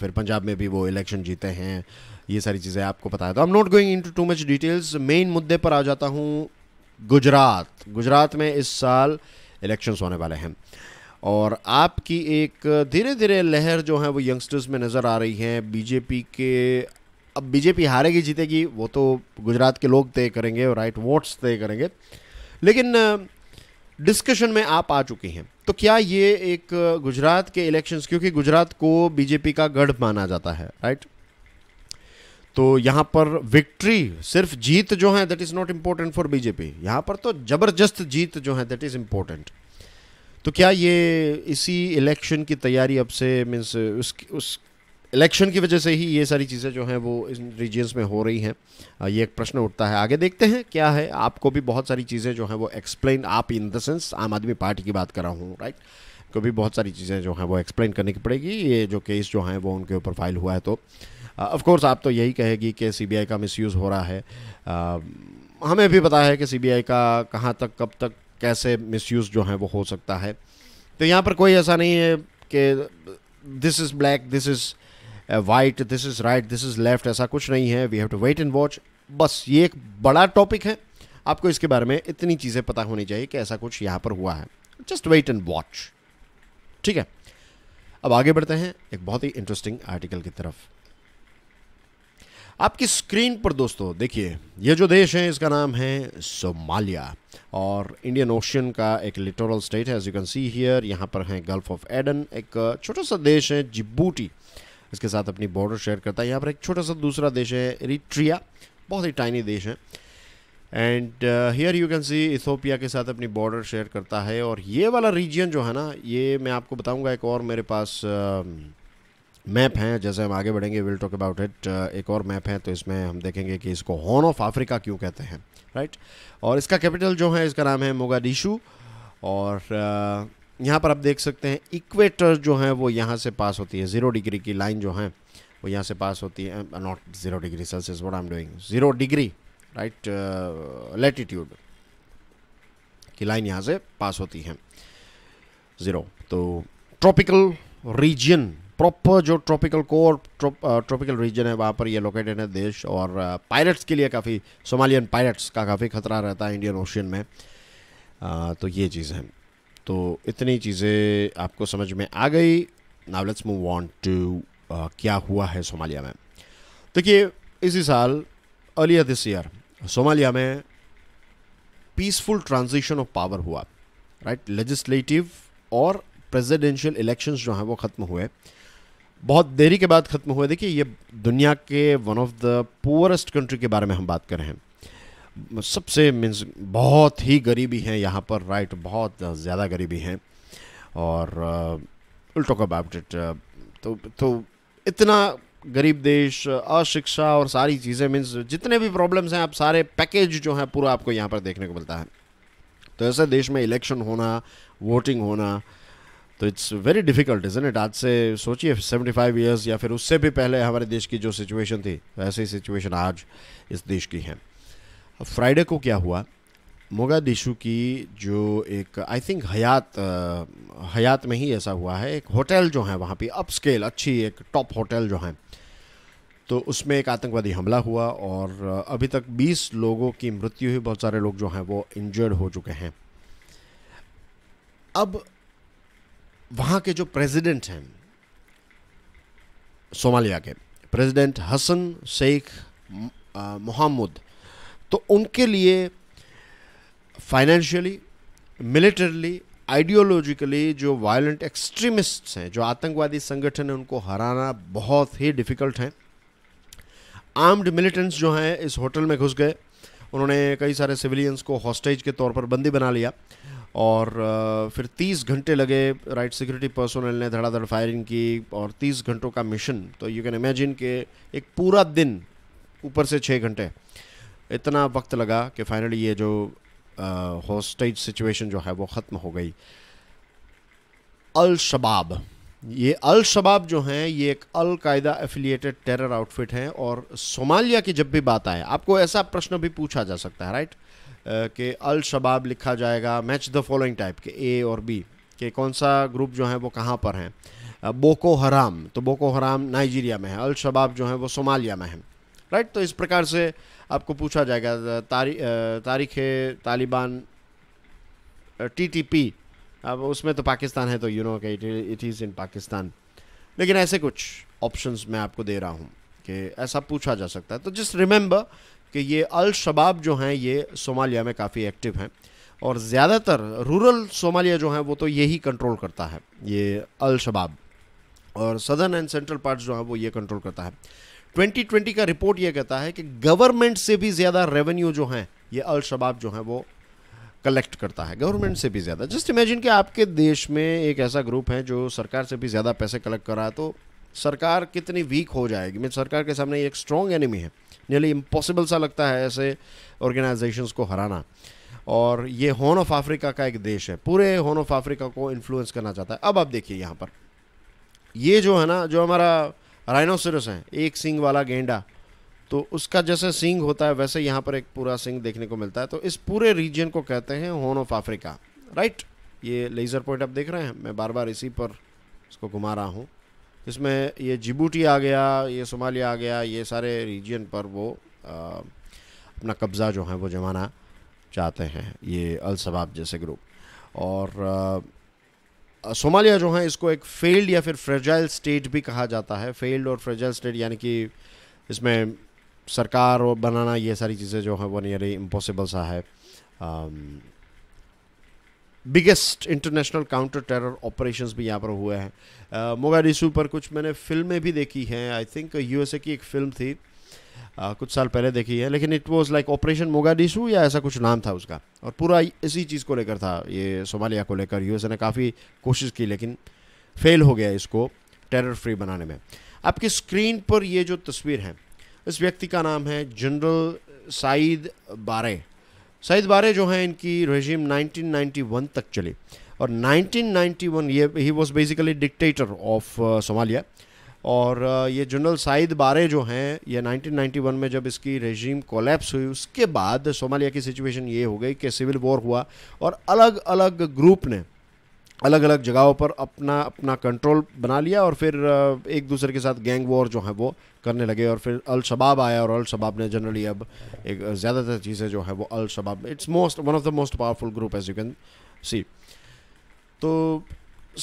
फिर पंजाब में भी वो इलेक्शन जीते हैं ये सारी चीज़ें आपको बताया था I am not going into too much details मेन मुद्दे पर आ जाता हूँ गुजरात गुजरात में इस साल इलेक्शंस होने वाले हैं और आपकी एक धीरे धीरे लहर जो है वो यंगस्टर्स में नज़र आ रही है बीजेपी के अब बीजेपी हारेगी जीतेगी वो तो गुजरात के लोग तय करेंगे और राइट वोट्स तय करेंगे लेकिन डिस्कशन में आप आ चुकी हैं तो क्या ये एक गुजरात के इलेक्शंस क्योंकि गुजरात को बीजेपी का गढ़ माना जाता है राइट तो यहाँ पर विक्ट्री सिर्फ जीत जो है that is not important for BJP यहाँ पर तो ज़बरदस्त जीत जो है दैट इज़ इम्पोर्टेंट तो क्या ये इसी इलेक्शन की तैयारी अब से मीन्स उस उस इलेक्शन की वजह से ही ये सारी चीज़ें जो हैं वो इन रीजन्स में हो रही हैं ये एक प्रश्न उठता है आगे देखते हैं क्या है आपको भी बहुत सारी चीज़ें जो हैं वो एक्सप्लेन आप इन द सेंस आम आदमी पार्टी की बात कर रहा हूँ राइट को भी बहुत सारी चीज़ें जो हैं वो एक्सप्लेन करनी पड़ेगी ये जो केस जो हैं वो उनके ऊपर फाइल हुआ है तो ऑफ uh, कोर्स आप तो यही कहेगी कि सीबीआई का मिसयूज़ हो रहा है आ, uh, हमें भी पता है कि सीबीआई का कहाँ तक कब तक कैसे मिसयूज़ जो है वो हो सकता है तो यहाँ पर कोई ऐसा नहीं है कि this is black this is white this is right this is left ऐसा कुछ नहीं है we have to wait and watch बस ये एक बड़ा टॉपिक है आपको इसके बारे में इतनी चीज़ें पता होनी चाहिए कि ऐसा कुछ यहाँ पर हुआ है जस्ट वेट एंड वॉच ठीक है अब आगे बढ़ते हैं एक बहुत ही इंटरेस्टिंग आर्टिकल की तरफ आपकी स्क्रीन पर दोस्तों देखिए ये जो देश है इसका नाम है सोमालिया और इंडियन ओशन का एक लिटोरल स्टेट है as you can see here यहाँ पर है गल्फ ऑफ एडन एक छोटा सा देश है जिबूटी इसके साथ अपनी बॉर्डर शेयर करता है यहाँ पर एक छोटा सा दूसरा देश है रिट्रिया बहुत ही टाइनी देश है and here you can see Ethiopia के साथ अपनी बॉर्डर शेयर करता है और ये वाला रीजन जो है ना ये मैं आपको बताऊंगा एक और मेरे पास uh, मैप हैं जैसे हम आगे बढ़ेंगे विल टॉक अबाउट इट एक और मैप है तो इसमें हम देखेंगे कि इसको हॉर्न ऑफ अफ्रीका क्यों कहते हैं राइट और इसका कैपिटल जो है इसका नाम है मोगाडिशु और यहाँ पर आप देख सकते हैं इक्वेटर जो है वो यहाँ से पास होती है ज़ीरो डिग्री की लाइन जो है वो यहाँ से पास होती है not zero degree Celsius what I am doing zero degree right latitude की लाइन यहाँ से पास होती है ज़ीरो तो ट्रॉपिकल रीजन प्रॉपर जो ट्रॉपिकल कोर ट्रॉपिकल रीजन है वहाँ पर ये लोकेटेड है देश और पायलट्स uh, के लिए काफ़ी सोमालियन पायलट्स का काफ़ी खतरा रहता है इंडियन ओशियन में आ, uh, तो ये चीज़ है तो इतनी चीज़ें आपको समझ में आ गई now let's move on to क्या हुआ है सोमालिया में देखिए इसी साल अर्लियर दिस ईयर सोमालिया में पीसफुल ट्रांजिशन ऑफ पावर हुआ राइट लेजिस्लेटिव और प्रेसिडेंशियल इलेक्शंस जो हैं वो ख़त्म हुए बहुत देरी के बाद ख़त्म हुए देखिए ये दुनिया के one of the poorest country के बारे में हम बात कर रहे हैं सबसे मीन्स बहुत ही गरीबी है यहाँ पर राइट बहुत ज़्यादा गरीबी है और उल्टो का अबाउट तो तो इतना गरीब देश अशिक्षा और सारी चीज़ें मीन्स जितने भी प्रॉब्लम्स हैं आप सारे पैकेज जो हैं पूरा आपको यहाँ पर देखने को मिलता है तो ऐसे देश में इलेक्शन होना वोटिंग होना तो it's very difficult is it आज से सोचिए 75 इयर्स या फिर उससे भी पहले हमारे देश की जो सिचुएशन थी वैसे ही सिचुएशन आज इस देश की है फ्राइडे को क्या हुआ दिशु की जो एक आई थिंक हयात हयात में ही ऐसा हुआ है एक होटल जो है वहाँ पे स्केल अच्छी एक टॉप होटल जो है तो उसमें एक आतंकवादी हमला हुआ और अभी तक 20 लोगों की मृत्यु हुई बहुत सारे लोग जो हैं वो इंजर्ड हो चुके हैं अब वहां के जो प्रेसिडेंट हैं सोमालिया के प्रेसिडेंट हसन शेख मोहम्मद तो उनके लिए फाइनेंशियली मिलिटरली आइडियोलॉजिकली जो वायलेंट एक्सट्रीमिस्ट्स हैं जो आतंकवादी संगठन हैं उनको हराना बहुत ही डिफ़िकल्ट है आर्म्ड मिलिटेंट्स जो हैं इस होटल में घुस गए उन्होंने कई सारे सिविलियंस को हॉस्टेज के तौर पर बंदी बना लिया और फिर 30 घंटे लगे राइट सिक्योरिटी पर्सनल ने धड़ाधड़ फायरिंग की और 30 घंटों का मिशन तो यू कैन इमेजिन के एक पूरा दिन ऊपर से छः घंटे इतना वक्त लगा कि फाइनली ये जो हॉस्टेज सिचुएशन जो है वो ख़त्म हो गई अल शबाब ये अल शबाब जो हैं ये एक अलकायदा एफिलिएटेड टेरर आउटफिट हैं और सोमालिया की जब भी बात आए आपको ऐसा प्रश्न भी पूछा जा सकता है राइट कि अल शबाब लिखा जाएगा मैच द फॉलोइंग टाइप के ए और बी के कौन सा ग्रुप जो है वो कहाँ पर है बोको हराम तो बोको हराम नाइजीरिया में है अल शबाब जो है वो सोमालिया में है राइट तो इस प्रकार से आपको पूछा जाएगा तारी तारीख तालिबान टी टी पी अब उसमें तो पाकिस्तान है तो यू नो के इट इज़ इन पाकिस्तान लेकिन ऐसे कुछ ऑप्शंस मैं आपको दे रहा हूँ कि ऐसा पूछा जा सकता है तो जस्ट रिमेंबर कि ये अल शबाब जो हैं ये सोमालिया में काफ़ी एक्टिव हैं और ज़्यादातर रूरल सोमालिया जो है वो तो यही कंट्रोल करता है ये अल शबाब और सदर्न एंड सेंट्रल पार्ट जो है वो ये कंट्रोल करता है 2020 का रिपोर्ट ये कहता है कि गवर्नमेंट से भी ज़्यादा रेवेन्यू जो हैं ये अल शबाब जो हैं वो कलेक्ट करता है गवर्नमेंट से भी ज़्यादा जस्ट इमेजिन कि आपके देश में एक ऐसा ग्रुप है जो सरकार से भी ज़्यादा पैसे कलेक्ट कर रहा है तो सरकार कितनी वीक हो जाएगी मैं सरकार के सामने एक स्ट्रॉन्ग एनिमी है नियरली इम्पॉसिबल सा लगता है ऐसे ऑर्गेनाइजेशंस को हराना और ये हॉर्न ऑफ अफ्रीका का एक देश है पूरे हॉर्न ऑफ अफ्रीका को इन्फ्लुएंस करना चाहता है अब आप देखिए यहाँ पर ये जो है ना जो हमारा राइनोसरस है एक सिंग वाला गेंडा तो उसका जैसे सिंग होता है वैसे यहाँ पर एक पूरा सिंग देखने को मिलता है तो इस पूरे रीजन को कहते हैं हॉर्न ऑफ अफ्रीका राइट ये लेज़र पॉइंट आप देख रहे हैं मैं बार बार इसी पर इसको घुमा रहा हूँ इसमें ये जिबूटी आ गया ये सोमालिया आ गया ये सारे रीजन पर वो आ, अपना कब्ज़ा जो है वो जमाना चाहते हैं ये अलसबाब जैसे ग्रुप और सोमालिया जो है इसको एक फेल्ड या फिर फ्रेजाइल स्टेट भी कहा जाता है फेल्ड और फ्रेजाइल स्टेट यानी कि इसमें सरकार और बनाना ये सारी चीज़ें जो हैं वो नियरली इम्पॉसिबल सा है biggest international counter terror operations भी यहाँ पर हुए हैं मोगाडिशू पर कुछ मैंने फिल्में भी देखी हैं आई थिंक यूएसए की एक फिल्म थी आ, कुछ साल पहले देखी है लेकिन it was like operation Mogadishu या ऐसा कुछ नाम था उसका और पूरा इसी चीज़ को लेकर था ये सोमालिया को लेकर ए ने काफ़ी कोशिश की लेकिन फेल हो गया इसको टेरर फ्री बनाने में आपकी स्क्रीन पर ये जो तस्वीर है इस व्यक्ति का नाम है जनरल साइद बारे सईद बारे जो हैं इनकी रेजिम 1991 तक चली और 1991 ये ही was basically dictator of Somalia और uh, ये जनरल सईद बारे जो हैं ये 1991 में जब इसकी रेजीम कोलेप्स हुई उसके बाद सोमालिया की सिचुएशन ये हो गई कि सिविल वॉर हुआ और अलग अलग ग्रुप ने अलग अलग जगहों पर अपना अपना कंट्रोल बना लिया और फिर एक दूसरे के साथ गैंग वॉर जो है वो करने लगे और फिर अल शबाब आया और अल शबाब ने जनरली अब एक ज़्यादातर चीज़ें जो है वो Al Shabaab it's most one of the most powerful group as you can see तो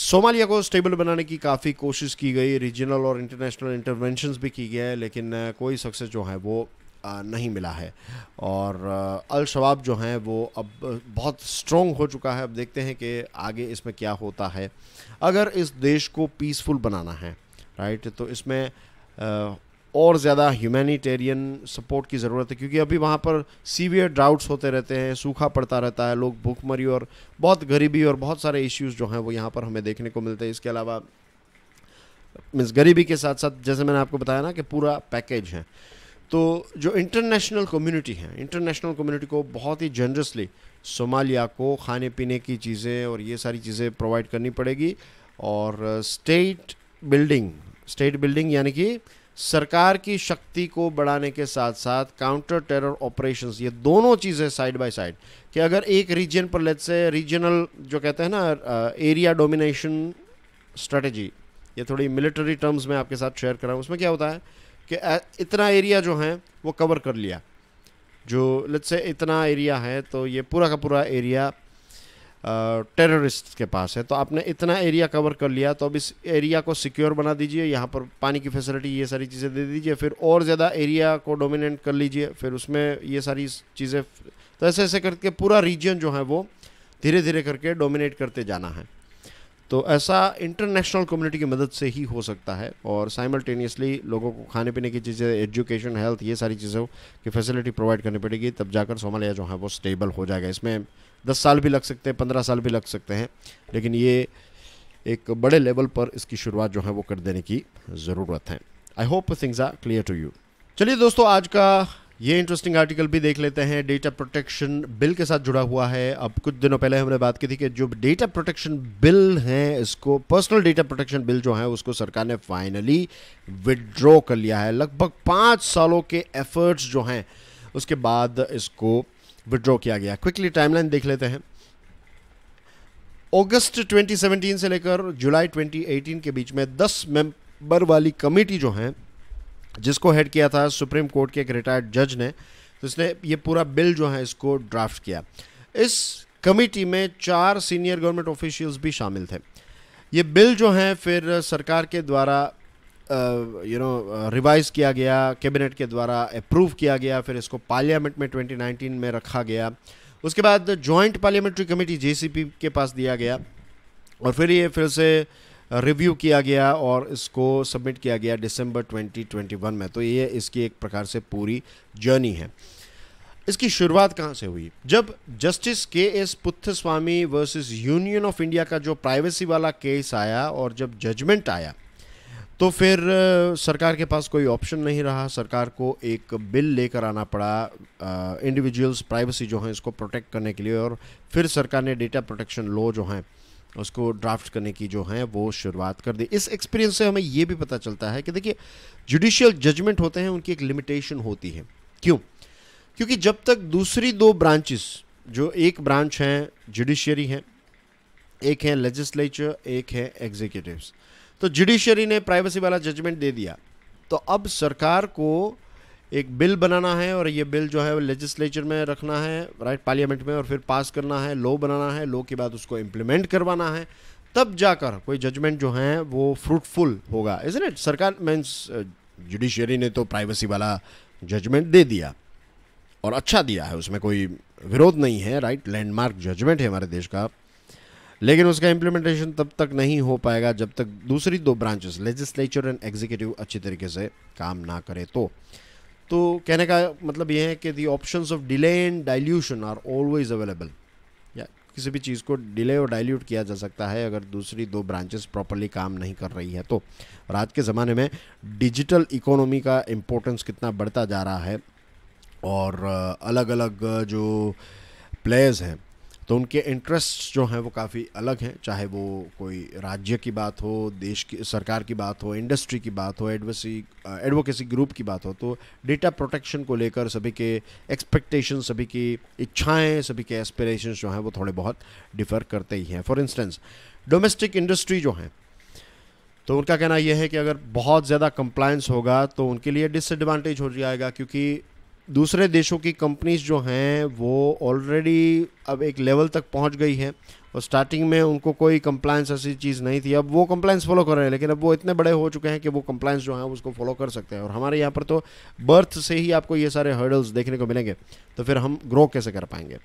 सोमालिया को स्टेबल बनाने की काफ़ी कोशिश की गई रीजनल और इंटरनेशनल इंटरवेंशन भी की गए लेकिन कोई सक्सेस जो है वो नहीं मिला है और अल शबाब जो हैं वो अब बहुत स्ट्रॉन्ग हो चुका है अब देखते हैं कि आगे इसमें क्या होता है अगर इस देश को पीसफुल बनाना है राइट तो इसमें और ज़्यादा ह्यूमैनिटेरियन सपोर्ट की ज़रूरत है क्योंकि अभी वहाँ पर सीवियर ड्राउट्स होते रहते हैं सूखा पड़ता रहता है लोग भूखमरी और बहुत गरीबी और बहुत सारे इश्यूज़ जो हैं वो यहाँ पर हमें देखने को मिलते हैं इसके अलावा मीन्स गरीबी के साथ साथ जैसे मैंने आपको बताया ना कि पूरा पैकेज है तो जो इंटरनेशनल कम्युनिटी है इंटरनेशनल कम्युनिटी को बहुत ही जनरसली सोमालिया को खाने पीने की चीज़ें और ये सारी चीज़ें प्रोवाइड करनी पड़ेगी और स्टेट बिल्डिंग स्टेट बिल्डिंग यानी कि सरकार की शक्ति को बढ़ाने के साथ साथ काउंटर टेरर ऑपरेशंस ये दोनों चीज़ें साइड बाय साइड कि अगर एक रीजन पर लेट से रीजनल जो कहते हैं ना एरिया डोमिनेशन स्ट्रेटजी ये थोड़ी मिलिट्री टर्म्स में आपके साथ शेयर कर रहा हूँ उसमें क्या होता है कि इतना एरिया जो है वो कवर कर लिया जो लेट्स से इतना एरिया है तो ये पूरा का पूरा एरिया टेररिस्ट के पास है तो आपने इतना एरिया कवर कर लिया तो अब इस एरिया को सिक्योर बना दीजिए यहाँ पर पानी की फैसिलिटी ये सारी चीज़ें दे दीजिए फिर और ज़्यादा एरिया को डोमिनेट कर लीजिए फिर उसमें ये सारी चीज़ें तो ऐसे ऐसे करके पूरा रीजन जो है वो धीरे धीरे करके डोमिनेट करते जाना है तो ऐसा इंटरनेशनल कम्युनिटी की मदद से ही हो सकता है और साइमल्टेनियसली लोगों को खाने पीने की चीज़ें एजुकेशन हेल्थ ये सारी चीज़ों की फैसिलिटी प्रोवाइड करनी पड़ेगी तब जाकर सोमालिया जो है वो स्टेबल हो जाएगा इसमें दस साल भी लग सकते हैं पंद्रह साल भी लग सकते हैं लेकिन ये एक बड़े लेवल पर इसकी शुरुआत जो है वो कर देने की ज़रूरत है I hope things are clear to you चलिए दोस्तों आज का ये इंटरेस्टिंग आर्टिकल भी देख लेते हैं डेटा प्रोटेक्शन बिल के साथ जुड़ा हुआ है अब कुछ दिनों पहले हमने बात की थी कि जो डेटा प्रोटेक्शन बिल है इसको पर्सनल डेटा प्रोटेक्शन बिल जो है उसको सरकार ने फाइनली विदड्रॉ कर लिया है लगभग पाँच सालों के एफर्ट्स जो हैं उसके बाद इसको विदड्रॉ किया गया क्विकली टाइमलाइन देख लेते हैं अगस्त 2017 से लेकर जुलाई 2018 के बीच में 10 मेंबर वाली कमेटी जो है जिसको हेड किया था सुप्रीम कोर्ट के एक रिटायर्ड जज ने तो इसने ये पूरा बिल जो है इसको ड्राफ्ट किया इस कमेटी में चार सीनियर गवर्नमेंट ऑफिशियल्स भी शामिल थे ये बिल जो है फिर सरकार के द्वारा यू नो रिवाइज किया गया कैबिनेट के द्वारा अप्रूव किया गया फिर इसको पार्लियामेंट में 2019 में रखा गया उसके बाद जॉइंट पार्लियामेंट्री कमेटी जेसीपी के पास दिया गया और फिर ये फिर से uh, रिव्यू किया गया और इसको सबमिट किया गया दिसंबर 2021 में तो ये इसकी एक प्रकार से पूरी जर्नी है इसकी शुरुआत कहाँ से हुई जब justice K S Swami versus Union of India का जो प्राइवेसी वाला केस आया और जब जजमेंट आया तो फिर सरकार के पास कोई ऑप्शन नहीं रहा सरकार को एक बिल लेकर आना पड़ा इंडिविजुअल्स प्राइवेसी जो है इसको प्रोटेक्ट करने के लिए और फिर सरकार ने डेटा प्रोटेक्शन लॉ जो हैं उसको ड्राफ्ट करने की जो है वो शुरुआत कर दी इस एक्सपीरियंस से हमें ये भी पता चलता है कि देखिए जुडिशियल जजमेंट होते हैं उनकी एक लिमिटेशन होती है क्यों क्योंकि जब तक दूसरी दो ब्रांचेस जो एक ब्रांच हैं जुडिशरी हैं एक है लेजिस्लेचर एक है एग्जीक्यूटिव तो जुडिशरी ने प्राइवेसी वाला जजमेंट दे दिया तो अब सरकार को एक बिल बनाना है और ये बिल जो है वो लेजिस्लेचर में रखना है राइट पार्लियामेंट में और फिर पास करना है लॉ बनाना है लॉ के बाद उसको इम्प्लीमेंट करवाना है तब जाकर कोई जजमेंट जो है वो फ्रूटफुल होगा इज इट सरकार मीन्स जुडिशियरी uh, ने तो प्राइवेसी वाला जजमेंट दे दिया और अच्छा दिया है उसमें कोई विरोध नहीं है राइट लैंडमार्क जजमेंट है हमारे देश का लेकिन उसका इम्प्लीमेंटेशन तब तक नहीं हो पाएगा जब तक दूसरी दो ब्रांचेस लेजिस्लेचर एंड एग्जीक्यूटिव अच्छी तरीके से काम ना करे तो तो कहने का मतलब ये है कि the options of delay and dilution are always available या किसी भी चीज़ को डिले और डाइल्यूट किया जा सकता है अगर दूसरी दो ब्रांचेस प्रॉपरली काम नहीं कर रही है तो और आज के ज़माने में डिजिटल इकोनॉमी का इम्पोर्टेंस कितना बढ़ता जा रहा है और अलग अलग जो प्लेयर्स हैं तो उनके इंटरेस्ट जो हैं वो काफ़ी अलग हैं चाहे वो कोई राज्य की बात हो देश की सरकार की बात हो इंडस्ट्री की बात हो एडवेसी एडवोकेसी ग्रुप की बात हो तो डेटा प्रोटेक्शन को लेकर सभी के एक्सपेक्टेशन सभी की इच्छाएं सभी के एस्पिरेशंस जो हैं वो थोड़े बहुत डिफ़र करते ही हैं फॉर इंस्टेंस डोमेस्टिक इंडस्ट्री जो हैं तो उनका कहना यह है कि अगर बहुत ज़्यादा कंप्लायंस होगा तो उनके लिए डिसएडवांटेज हो जाएगा क्योंकि दूसरे देशों की कंपनीज जो हैं वो ऑलरेडी अब एक लेवल तक पहुंच गई है और स्टार्टिंग में उनको कोई कंप्लायंस ऐसी चीज़ नहीं थी अब वो कंप्लायंस फॉलो कर रहे हैं लेकिन अब वो इतने बड़े हो चुके हैं कि वो कंप्लायंस जो हैं उसको फॉलो कर सकते हैं और हमारे यहाँ पर तो बर्थ से ही आपको ये सारे हर्डल्स देखने को मिलेंगे तो फिर हम ग्रो कैसे कर पाएंगे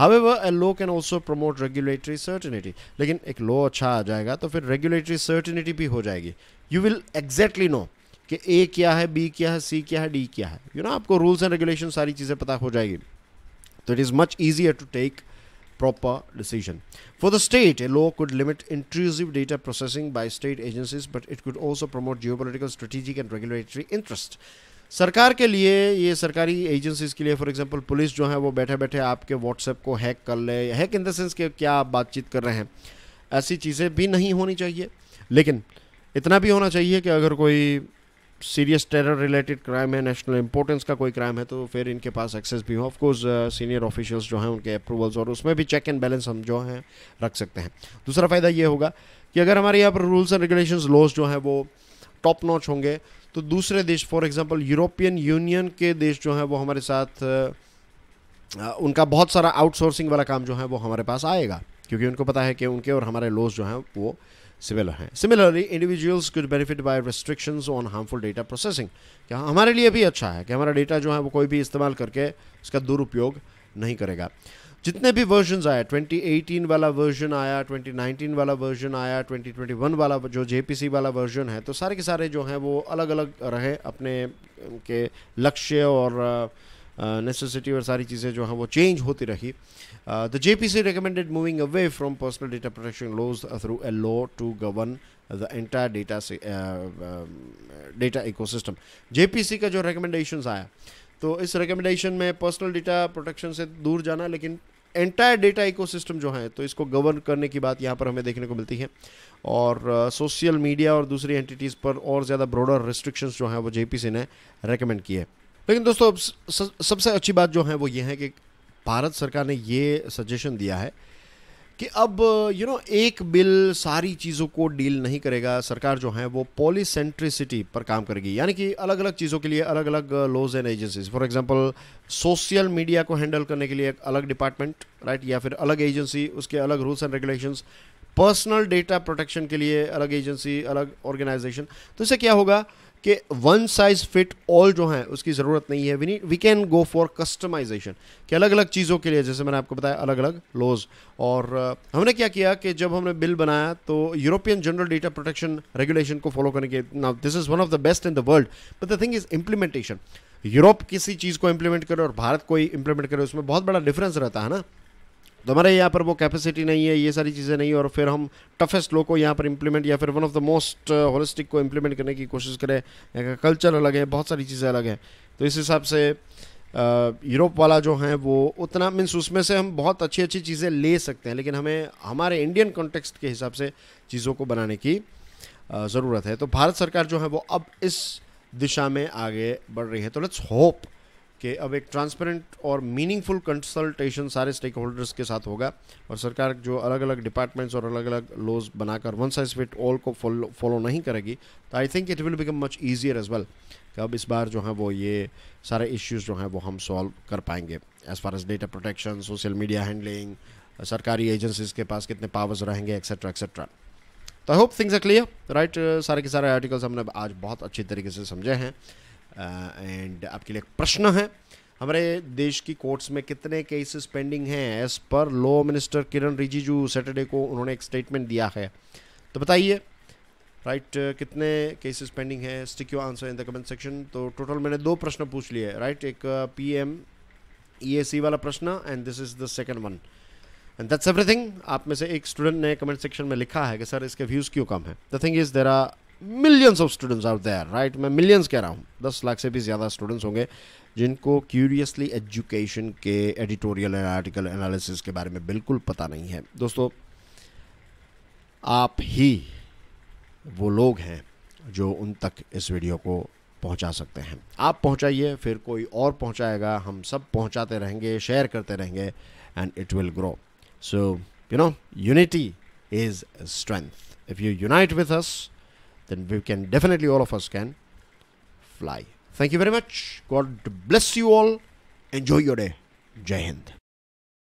However, a law can also promote regulatory certainty लेकिन एक लॉ अच्छा आ जाएगा तो फिर रेगुलेटरी सर्टिनिटी भी हो जाएगी यू विल एग्जैक्टली नो कि ए क्या है बी क्या है सी क्या है डी क्या है यू you नो know, आपको रूल्स एंड रेगुलेशन सारी चीज़ें पता हो जाएगी तो it is much easier to take proper decision. For the state, a law could limit intrusive data processing by state agencies, but it could also promote geopolitical, strategic and regulatory interest. सरकार के लिए ये सरकारी agencies के लिए for example police जो है वो बैठे बैठे आपके व्हाट्सएप को हैक कर ले हैक इन द सेंस कि क्या आप बातचीत कर रहे हैं ऐसी चीज़ें भी नहीं होनी चाहिए लेकिन इतना भी होना चाहिए कि अगर कोई सीरियस टेरर रिलेटेड क्राइम है नेशनल इंपॉर्टेंस का कोई क्राइम है तो फिर इनके पास एक्सेस भी हो ऑफकोर्स सीनियर ऑफिशियल्स जो हैं उनके अप्रूवल्स और उसमें भी चेक एंड बैलेंस हम जो हैं रख सकते हैं दूसरा फ़ायदा ये होगा कि अगर हमारे यहाँ पर रूल्स एंड रेगुलेशन लॉज जो हैं वो टॉप नॉच होंगे तो दूसरे देश फॉर एग्जाम्पल यूरोपियन यूनियन के देश जो हैं वो हमारे साथ uh, uh, उनका बहुत सारा आउटसोर्सिंग वाला काम जो है वो हमारे पास आएगा क्योंकि उनको पता है कि उनके और हमारे लॉज जो हैं वो सिमिलर हैं similarly individuals could benefit by restrictions on harmful data processing क्या हमारे लिए भी अच्छा है कि हमारा डेटा जो है वो कोई भी इस्तेमाल करके उसका दुरुपयोग नहीं करेगा जितने भी वर्जन आया 2018 वाला वर्जन आया 2019 वाला वर्जन आया 2021 वाला जो जे वाला वर्जन है तो सारे के सारे जो हैं वो अलग अलग रहे अपने के लक्ष्य और नेसेसिटी और सारी चीज़ें जो हैं वो चेंज होती रही the J P C recommended moving away from personal data protection laws through a law to govern the entire data से डेटा पी सी का जो रिकमेंडेशन आया तो इस रिकमेंडेशन में पर्सनल डेटा प्रोटेक्शन से दूर जाना लेकिन एंटायर डेटा इको सिस्टम जो है तो इसको गवर्न करने की बात यहाँ पर हमें देखने को मिलती है और सोशल uh, मीडिया और दूसरी एंटिटीज़ पर और ज़्यादा ब्रॉडर रिस्ट्रिक्शंस जो हैं वो जे पी सी ने रिकमेंड किए लेकिन दोस्तों सबसे अच्छी बात जो है वो ये है कि भारत सरकार ने ये सजेशन दिया है कि अब यू you नो know, एक बिल सारी चीज़ों को डील नहीं करेगा सरकार जो है वो पॉलीसेंट्रिसिटी पर काम करेगी यानी कि अलग अलग चीज़ों के लिए अलग अलग laws and agencies for example social media को हैंडल करने के लिए एक अलग डिपार्टमेंट राइट या फिर अलग एजेंसी उसके अलग rules and regulations personal data protection के लिए अलग एजेंसी अलग ऑर्गेनाइजेशन तो इससे क्या होगा कि वन साइज़ फिट ऑल जो है उसकी ज़रूरत नहीं है we need we can go for customization कि अलग अलग चीज़ों के लिए जैसे मैंने आपको बताया अलग अलग लॉज और uh, हमने क्या किया कि जब हमने बिल बनाया तो European general data protection regulation को फॉलो करने के now this is one of the best in the world but the thing is implementation Europe किसी चीज़ को इम्प्लीमेंट करे और भारत कोई इम्प्लीमेंट करे उसमें बहुत बड़ा डिफरेंस रहता है ना तो हमारे यहाँ पर वो कैपेसिटी नहीं है ये सारी चीज़ें नहीं है और फिर हम टफेस्ट लोग को यहाँ पर इम्प्लीमेंट या फिर one of the most holistic को इम्प्लीमेंट करने की कोशिश करें यहाँ का कल्चर अलग है बहुत सारी चीज़ें अलग हैं तो इस हिसाब से यूरोप uh, वाला जो है वो उतना मीन्स उसमें से हम बहुत अच्छी अच्छी चीज़ें ले सकते हैं लेकिन हमें हमारे इंडियन कॉन्टेक्स्ट के हिसाब से चीज़ों को बनाने की uh, ज़रूरत है तो भारत सरकार जो है वो अब इस दिशा में आगे बढ़ रही है तो लेट्स होप कि अब एक ट्रांसपेरेंट और मीनिंगफुल कंसल्टेशन सारे स्टेक होल्डर्स के साथ होगा और सरकार जो अलग अलग डिपार्टमेंट्स और अलग अलग लॉज बनाकर वन साइज फिट ऑल को फॉलो नहीं करेगी तो I think it will become much easier as well कि अब इस बार जो है वो ये सारे इश्यूज़ जो हैं वो हम सॉल्व कर पाएंगे as far as data protection social media handling सरकारी एजेंसीज के पास कितने पावर्स रहेंगे एक्सेट्रा एक्सेट्रा तो I hope things are clear right सारे के सारे आर्टिकल्स हमने आज बहुत अच्छी तरीके से समझे हैं एंड uh, आपके लिए प्रश्न है हमारे देश की कोर्ट्स में कितने केसेस पेंडिंग हैं एज पर law minister Kiran Rijiju Saturday को उन्होंने एक स्टेटमेंट दिया है तो बताइए राइट right, कितने केसेस पेंडिंग है stick you answer in the comment section तो टोटल मैंने दो प्रश्न पूछ लिए राइट right? एक पी एम ई वाला प्रश्न and this is the second one and that's everything आप में से एक स्टूडेंट ने कमेंट सेक्शन में लिखा है कि सर इसके व्यूज़ क्यों कम है the thing is there are millions of students are there right मैं मिलियंस कह रहा हूँ दस लाख से भी ज़्यादा स्टूडेंट्स होंगे जिनको क्यूरियसली एजुकेशन के एडिटोरियल एंड आर्टिकल एनालिसिस के बारे में बिल्कुल पता नहीं है दोस्तों आप ही वो लोग हैं जो उन तक इस वीडियो को पहुंचा सकते हैं आप पहुंचाइए फिर कोई और पहुंचाएगा हम सब पहुंचाते रहेंगे शेयर करते रहेंगे and it will grow so you know unity is strength if you unite with us then we can definitely all of us can fly. Thank you very much. God bless you all. Enjoy your day. Jai Hind.